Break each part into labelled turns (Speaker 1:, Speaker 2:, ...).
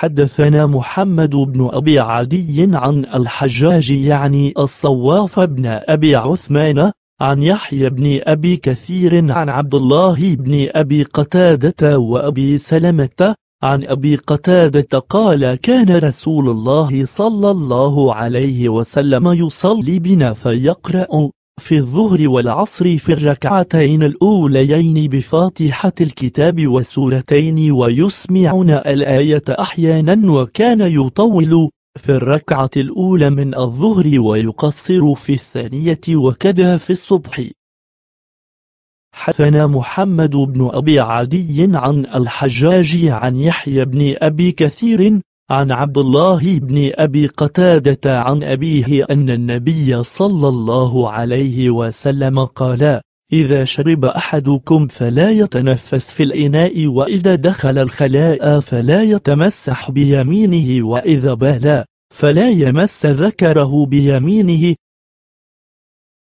Speaker 1: حدثنا محمد بن أبي عدي عن الحجاج يعني الصواف بن أبي عثمان عن يحيى بن أبي كثير عن عبد الله بن أبي قتادة وأبي سلمة عن أبي قتادة قال كان رسول الله صلى الله عليه وسلم يصلي بنا فيقرأ في الظهر والعصر في الركعتين الأوليين بفاتحة الكتاب وسورتين ويسمعون الآية أحيانا وكان يطول في الركعة الأولى من الظهر ويقصر في الثانية وكذا في الصبح حثنا محمد بن أبي عدي عن الحجاج عن يحيى بن أبي كثير عن عبد الله بن أبي قتادة عن أبيه أن النبي صلى الله عليه وسلم قال إذا شرب أحدكم فلا يتنفس في الإناء وإذا دخل الخلاء فلا يتمسح بيمينه وإذا بالا فلا يمس ذكره بيمينه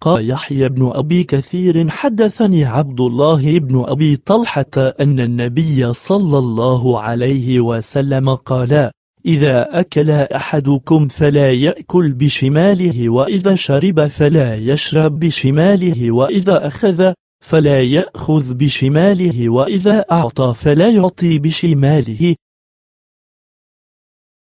Speaker 1: قال يحيى بن أبي كثير حدثني عبد الله بن أبي طلحة أن النبي صلى الله عليه وسلم قال إذا أكل أحدكم فلا يأكل بشماله وإذا شرب فلا يشرب بشماله وإذا أخذ فلا يأخذ بشماله وإذا أعطى فلا يعطي بشماله